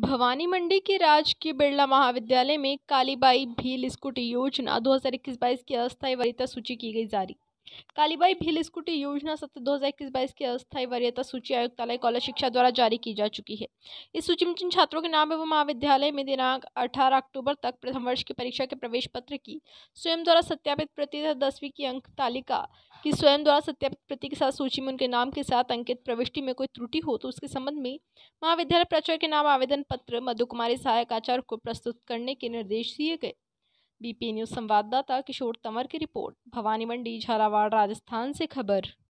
भवानी मंडी के राजकीय बिरला महाविद्यालय में कालीबाई भील स्कूटी योजना 2021-22 की अस्थायी वरीता सूची की गई जारी कालीबाई भील स्कूटी योजना सत्र दो हज़ार इक्कीस बाईस की अस्थायी वरीयता सूची आयुक्तालय कॉलेज शिक्षा द्वारा जारी की जा चुकी है इस सूची में जिन छात्रों के नाम एवं महाविद्यालय में दिनांक अठारह अक्टूबर तक प्रथम वर्ष की परीक्षा के प्रवेश पत्र की स्वयं द्वारा सत्यापित प्रति तथा दसवीं की अंक तालिका की स्वयं द्वारा सत्यापित प्रति के साथ सूची में उनके नाम के साथ अंकित प्रविष्टि में कोई त्रुटि हो तो उसके संबंध में महाविद्यालय प्राचार्य के नाम आवेदन पत्र मधु कुमारी सहायक आचार्य को प्रस्तुत करने के निर्देश दिए गए बीपी न्यूज संवाददाता किशोर तंवर की रिपोर्ट भवानी मंडी झालावाड़ राजस्थान से खबर